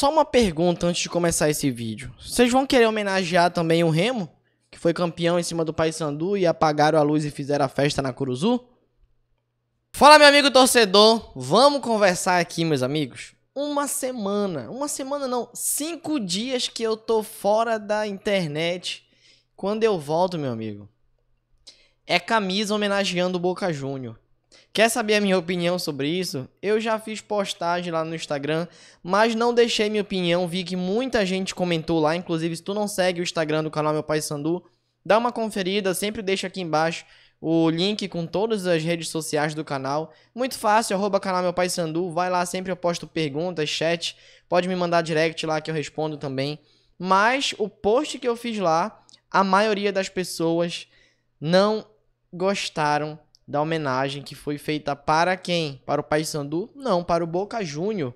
Só uma pergunta antes de começar esse vídeo. Vocês vão querer homenagear também o Remo, que foi campeão em cima do Paysandu e apagaram a luz e fizeram a festa na Curuzu? Fala, meu amigo torcedor. Vamos conversar aqui, meus amigos. Uma semana, uma semana não, cinco dias que eu tô fora da internet. Quando eu volto, meu amigo, é camisa homenageando o Boca Júnior. Quer saber a minha opinião sobre isso? Eu já fiz postagem lá no Instagram, mas não deixei minha opinião. Vi que muita gente comentou lá. Inclusive, se tu não segue o Instagram do canal Meu Pai Sandu, dá uma conferida. Sempre deixa aqui embaixo o link com todas as redes sociais do canal. Muito fácil, arroba canal Meu Pai Sandu. Vai lá, sempre eu posto perguntas, chat. Pode me mandar direct lá que eu respondo também. Mas o post que eu fiz lá, a maioria das pessoas não gostaram da homenagem que foi feita para quem? Para o Paysandu? Não, para o Boca Júnior.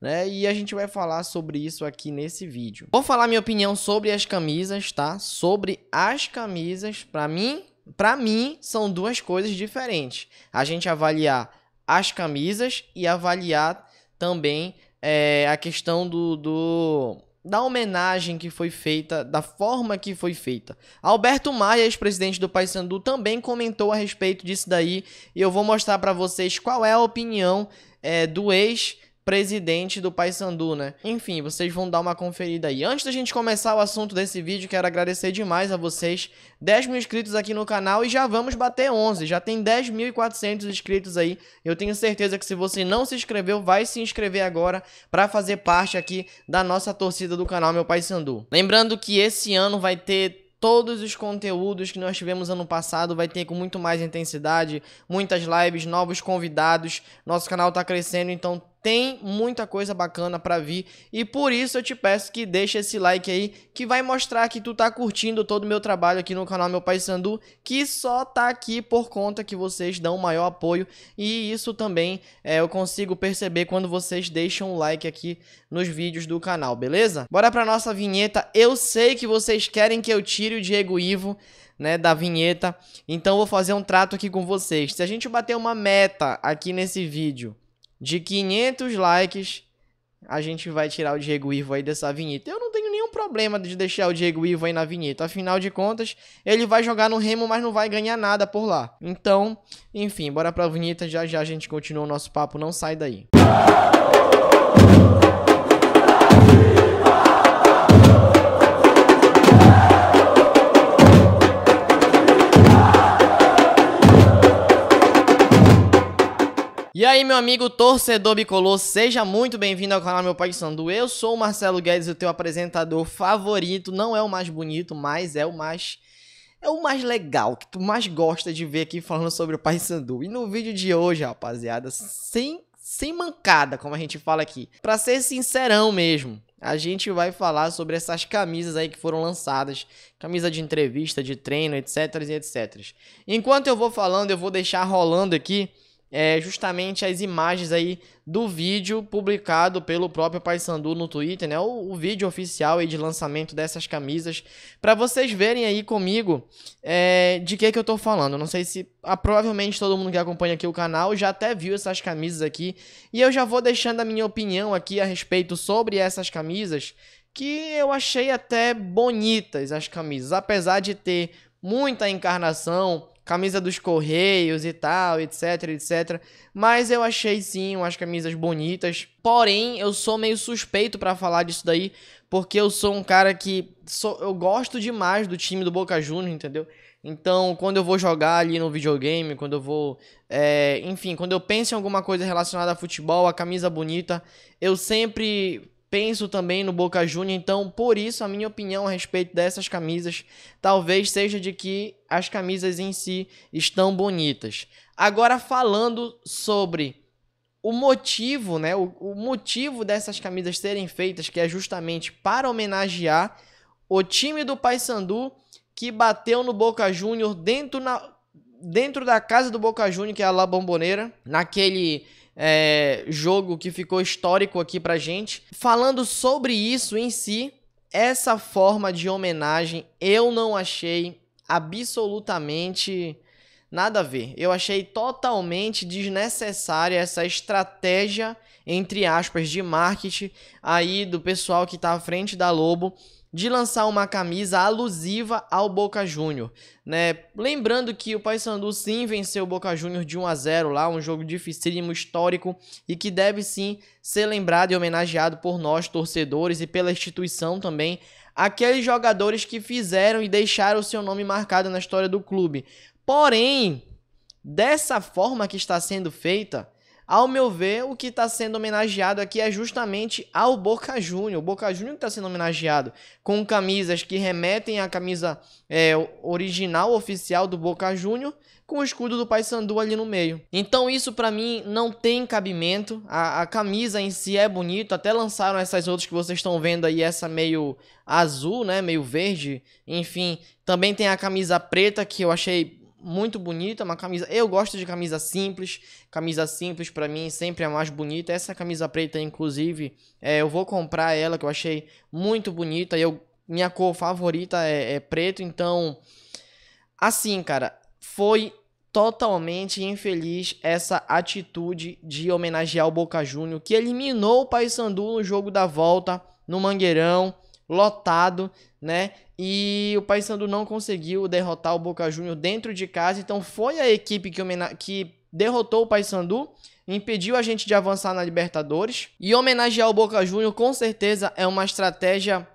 Né? E a gente vai falar sobre isso aqui nesse vídeo. Vou falar minha opinião sobre as camisas, tá? Sobre as camisas, para mim, para mim são duas coisas diferentes. A gente avaliar as camisas e avaliar também é, a questão do, do da homenagem que foi feita, da forma que foi feita. Alberto Maia, ex-presidente do Paysandu, também comentou a respeito disso daí, e eu vou mostrar para vocês qual é a opinião é, do ex presidente do Paysandu, né? Enfim, vocês vão dar uma conferida aí. Antes da gente começar o assunto desse vídeo, quero agradecer demais a vocês. 10 mil inscritos aqui no canal e já vamos bater 11. Já tem 10.400 inscritos aí. Eu tenho certeza que se você não se inscreveu, vai se inscrever agora para fazer parte aqui da nossa torcida do canal Meu Paysandu. Lembrando que esse ano vai ter todos os conteúdos que nós tivemos ano passado vai ter com muito mais intensidade, muitas lives, novos convidados. Nosso canal está crescendo, então tem muita coisa bacana para vir e por isso eu te peço que deixe esse like aí que vai mostrar que tu tá curtindo todo o meu trabalho aqui no canal Meu Pai Sandu, que só tá aqui por conta que vocês dão maior apoio e isso também é, eu consigo perceber quando vocês deixam um like aqui nos vídeos do canal, beleza? Bora pra nossa vinheta. Eu sei que vocês querem que eu tire o Diego Ivo né, da vinheta, então eu vou fazer um trato aqui com vocês. Se a gente bater uma meta aqui nesse vídeo de 500 likes, a gente vai tirar o Diego Ivo aí dessa vinheta. Eu não tenho nenhum problema de deixar o Diego Ivo aí na vinheta. Afinal de contas, ele vai jogar no Remo, mas não vai ganhar nada por lá. Então, enfim, bora pra vinheta. Já já a gente continua o nosso papo. Não sai daí. Música E aí, meu amigo torcedor bicolor, seja muito bem-vindo ao canal Meu Pai Sandu. Eu sou o Marcelo Guedes, o teu apresentador favorito. Não é o mais bonito, mas é o mais é o mais legal, que tu mais gosta de ver aqui falando sobre o Pai Sandu. E no vídeo de hoje, rapaziada, sem sem mancada, como a gente fala aqui. Para ser sincerão mesmo, a gente vai falar sobre essas camisas aí que foram lançadas, camisa de entrevista, de treino, etc, etc. Enquanto eu vou falando, eu vou deixar rolando aqui é, justamente as imagens aí do vídeo publicado pelo próprio Paysandu no Twitter, né? O, o vídeo oficial aí de lançamento dessas camisas, para vocês verem aí comigo é, de que que eu tô falando. Não sei se ah, provavelmente todo mundo que acompanha aqui o canal já até viu essas camisas aqui e eu já vou deixando a minha opinião aqui a respeito sobre essas camisas que eu achei até bonitas as camisas, apesar de ter muita encarnação, camisa dos Correios e tal, etc, etc. Mas eu achei sim umas camisas bonitas. Porém, eu sou meio suspeito para falar disso daí, porque eu sou um cara que sou, eu gosto demais do time do Boca Juniors, entendeu? Então, quando eu vou jogar ali no videogame, quando eu vou. É, enfim, quando eu penso em alguma coisa relacionada a futebol, a camisa bonita, eu sempre penso também no Boca Juniors então por isso a minha opinião a respeito dessas camisas talvez seja de que as camisas em si estão bonitas. Agora falando sobre o motivo, né, o, o motivo dessas camisas serem feitas, que é justamente para homenagear o time do Paysandu que bateu no Boca Juniors dentro na dentro da casa do Boca Juniors que é a La Bomboneira, naquele é, jogo que ficou histórico aqui pra gente. Falando sobre isso em si, essa forma de homenagem eu não achei absolutamente nada a ver. Eu achei totalmente desnecessária essa estratégia, entre aspas, de marketing aí do pessoal que tá à frente da Lobo de lançar uma camisa alusiva ao Boca Júnior, né? Lembrando que o Paysandu sim venceu o Boca Júnior de 1 a 0 lá, um jogo dificílimo, histórico e que deve sim ser lembrado e homenageado por nós torcedores e pela instituição também, aqueles jogadores que fizeram e deixaram o seu nome marcado na história do clube. Porém, dessa forma que está sendo feita, ao meu ver, o que está sendo homenageado aqui é justamente ao Boca Júnior. O Boca Júnior está sendo homenageado com camisas que remetem à camisa é, original, oficial do Boca Júnior, com o escudo do Paysandu ali no meio. Então isso para mim não tem cabimento. A, a camisa em si é bonita, até lançaram essas outras que vocês estão vendo aí, essa meio azul, né, meio verde, enfim. Também tem a camisa preta que eu achei muito bonita, uma camisa. Eu gosto de camisa simples. Camisa simples para mim sempre é mais bonita. Essa camisa preta, inclusive, é, eu vou comprar ela que eu achei muito bonita. Eu minha cor favorita é, é preto, então assim, cara, foi totalmente infeliz essa atitude de homenagear o Boca Júnior que eliminou o Paysandu no jogo da volta no Mangueirão lotado, né? E o Paysandu não conseguiu derrotar o Boca Juniors dentro de casa, então foi a equipe que, que derrotou o Paysandu, impediu a gente de avançar na Libertadores. E homenagear o Boca Juniors com certeza é uma estratégia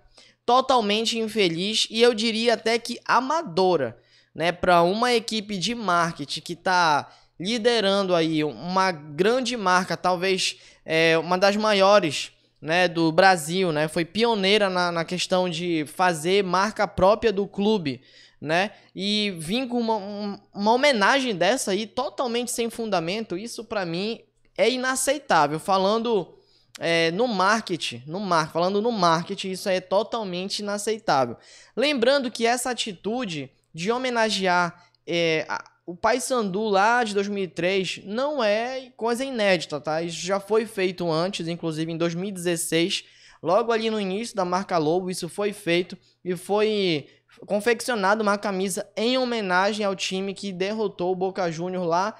totalmente infeliz e eu diria até que amadora, né, para uma equipe de marketing que está liderando aí uma grande marca, talvez é, uma das maiores né, do Brasil, né? Foi pioneira na, na questão de fazer marca própria do clube, né? E vir com uma, uma homenagem dessa aí totalmente sem fundamento, isso para mim é inaceitável. Falando é, no marketing, no mar, falando no marketing, isso é totalmente inaceitável. Lembrando que essa atitude de homenagear é, a, o Paysandu lá de 2003 não é coisa inédita, tá? Isso já foi feito antes, inclusive em 2016, logo ali no início da marca Lobo, isso foi feito e foi confeccionado uma camisa em homenagem ao time que derrotou o Boca Júnior lá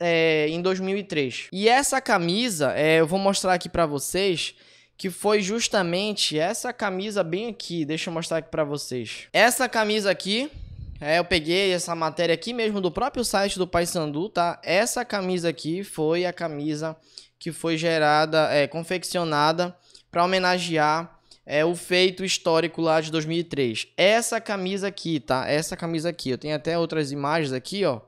é, em 2003. E essa camisa, é, eu vou mostrar aqui para vocês, que foi justamente essa camisa bem aqui. Deixa eu mostrar aqui para vocês. Essa camisa aqui é, eu peguei essa matéria aqui mesmo do próprio site do Paysandu, tá? Essa camisa aqui foi a camisa que foi gerada, é, confeccionada para homenagear é, o feito histórico lá de 2003. Essa camisa aqui, tá? Essa camisa aqui, eu tenho até outras imagens aqui, ó.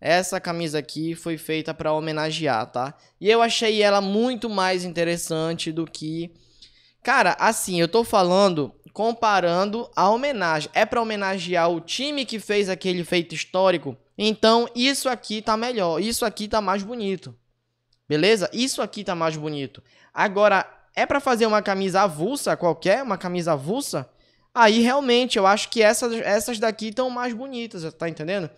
Essa camisa aqui foi feita para homenagear, tá? E eu achei ela muito mais interessante do que Cara, assim, eu tô falando comparando a homenagem. É para homenagear o time que fez aquele feito histórico? Então, isso aqui tá melhor, isso aqui tá mais bonito. Beleza? Isso aqui tá mais bonito. Agora, é para fazer uma camisa avulsa qualquer, uma camisa avulsa? Aí realmente eu acho que essas, essas daqui estão mais bonitas, tá entendendo?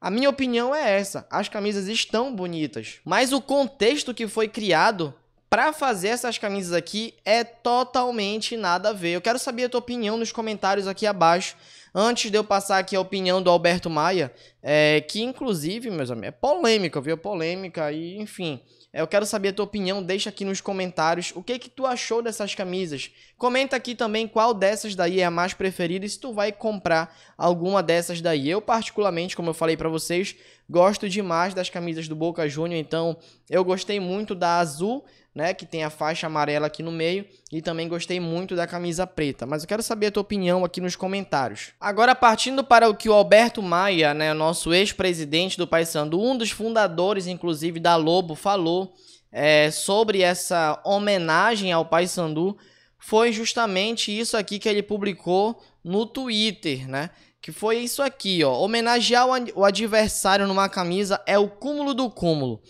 A minha opinião é essa. As camisas estão bonitas, mas o contexto que foi criado para fazer essas camisas aqui é totalmente nada a ver. Eu quero saber a tua opinião nos comentários aqui abaixo. Antes de eu passar aqui a opinião do Alberto Maia, é, que inclusive, meus amigos, é polêmica, viu? É polêmica e enfim. É, eu quero saber a tua opinião, deixa aqui nos comentários o que que tu achou dessas camisas. Comenta aqui também qual dessas daí é a mais preferida e se tu vai comprar alguma dessas daí. Eu particularmente, como eu falei para vocês, gosto demais das camisas do Boca Júnior, então eu gostei muito da azul, né, que tem a faixa amarela aqui no meio, e também gostei muito da camisa preta, mas eu quero saber a tua opinião aqui nos comentários. Agora partindo para o que o Alberto Maia, né, nosso ex-presidente do Paysandu, um dos fundadores inclusive da Lobo, falou é, sobre essa homenagem ao Paysandu, foi justamente isso aqui que ele publicou no Twitter, né? Que foi isso aqui, ó. Homenagear o adversário numa camisa é o cúmulo do cúmulo.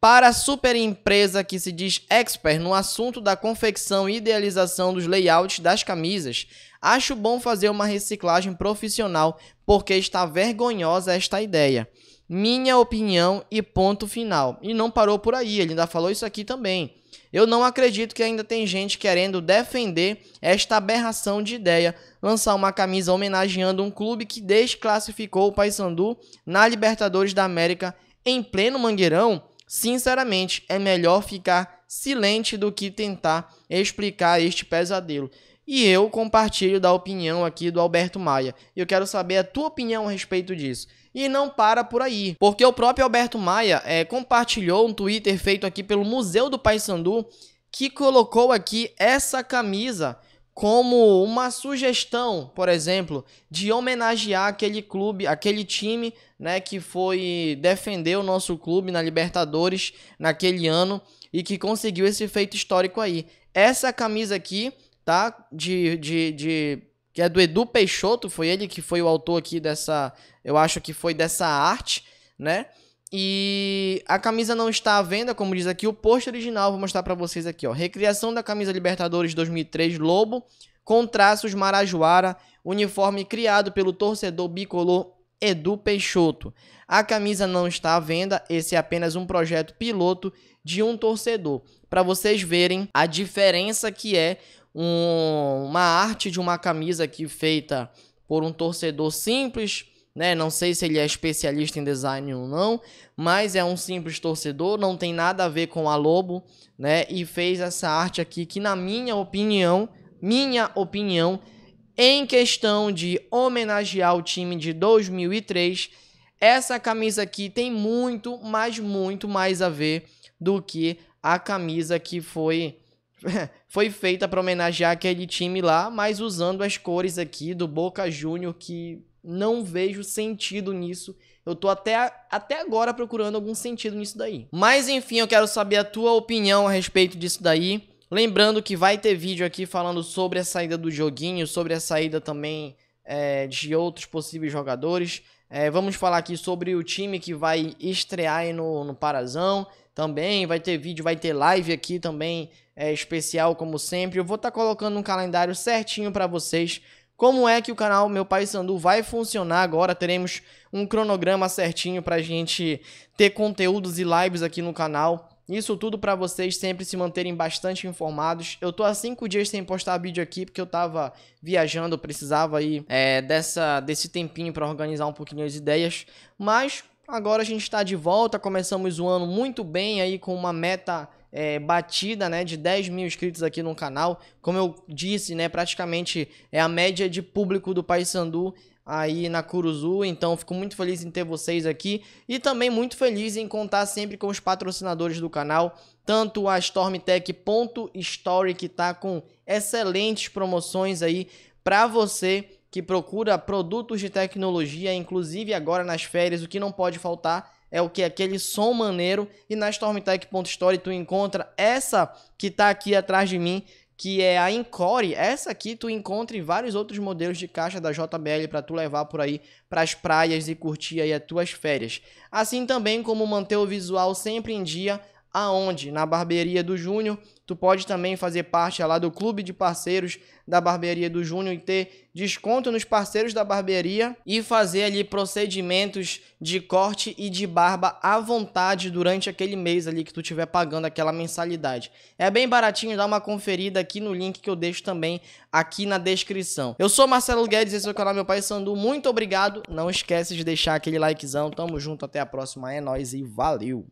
Para a empresa que se diz expert no assunto da confecção e idealização dos layouts das camisas, acho bom fazer uma reciclagem profissional porque está vergonhosa esta ideia. Minha opinião e ponto final. E não parou por aí, ele ainda falou isso aqui também. Eu não acredito que ainda tem gente querendo defender esta aberração de ideia, lançar uma camisa homenageando um clube que desclassificou o Paysandu na Libertadores da América em pleno Mangueirão Sinceramente, é melhor ficar silente do que tentar explicar este pesadelo. E eu compartilho da opinião aqui do Alberto Maia. Eu quero saber a tua opinião a respeito disso. E não para por aí, porque o próprio Alberto Maia é, compartilhou um Twitter feito aqui pelo Museu do Paysandu que colocou aqui essa camisa como uma sugestão, por exemplo, de homenagear aquele clube, aquele time, né, que foi defender o nosso clube na Libertadores naquele ano e que conseguiu esse feito histórico aí. Essa camisa aqui, tá, de, de, de que é do Edu Peixoto, foi ele que foi o autor aqui dessa, eu acho que foi dessa arte, né? E a camisa não está à venda, como diz aqui o post original, vou mostrar para vocês aqui, ó. Recriação da camisa Libertadores 2003 Lobo com traços Marajoara, uniforme criado pelo torcedor bicolor Edu Peixoto. A camisa não está à venda, esse é apenas um projeto piloto de um torcedor, para vocês verem a diferença que é um, uma arte de uma camisa aqui feita por um torcedor simples né? Não sei se ele é especialista em design ou não, mas é um simples torcedor, não tem nada a ver com a Lobo, né? E fez essa arte aqui que na minha opinião, minha opinião, em questão de homenagear o time de 2003, essa camisa aqui tem muito, mas muito mais a ver do que a camisa que foi foi feita para homenagear aquele time lá, mas usando as cores aqui do Boca Júnior que não vejo sentido nisso. Eu tô até, até agora procurando algum sentido nisso daí. Mas enfim, eu quero saber a tua opinião a respeito disso daí. Lembrando que vai ter vídeo aqui falando sobre a saída do joguinho, sobre a saída também é, de outros possíveis jogadores. É, vamos falar aqui sobre o time que vai estrear no, no Parazão também. Vai ter vídeo, vai ter live aqui também é, especial, como sempre. Eu vou estar tá colocando um calendário certinho para vocês como é que o canal Meu Pai Sandu vai funcionar agora? Teremos um cronograma certinho para a gente ter conteúdos e lives aqui no canal. Isso tudo para vocês sempre se manterem bastante informados. Eu tô há cinco dias sem postar vídeo aqui porque eu tava viajando, eu precisava aí é, dessa, desse tempinho para organizar um pouquinho as ideias. Mas agora a gente está de volta, começamos o ano muito bem aí com uma meta é, batida né, de 10 mil inscritos aqui no canal. Como eu disse, né, praticamente é a média de público do Paysandu aí na Curuzu, então fico muito feliz em ter vocês aqui e também muito feliz em contar sempre com os patrocinadores do canal, tanto a Stormtech.story que está com excelentes promoções aí para você que procura produtos de tecnologia, inclusive agora nas férias, o que não pode faltar é o que? Aquele som maneiro. E na stormtech.story tu encontra essa que tá aqui atrás de mim, que é a Encore. Essa aqui tu encontra em vários outros modelos de caixa da JBL para tu levar por aí para as praias e curtir aí as tuas férias. Assim também como manter o visual sempre em dia, aonde? Na Barbearia do Júnior. Tu pode também fazer parte lá do clube de parceiros da Barbearia do Júnior e ter desconto nos parceiros da barbearia e fazer ali procedimentos de corte e de barba à vontade durante aquele mês ali que tu estiver pagando aquela mensalidade. É bem baratinho, dá uma conferida aqui no link que eu deixo também aqui na descrição. Eu sou Marcelo Guedes, esse é o canal Meu Pai Sandu. Muito obrigado. Não esquece de deixar aquele likezão. Tamo junto, até a próxima. É nóis e valeu!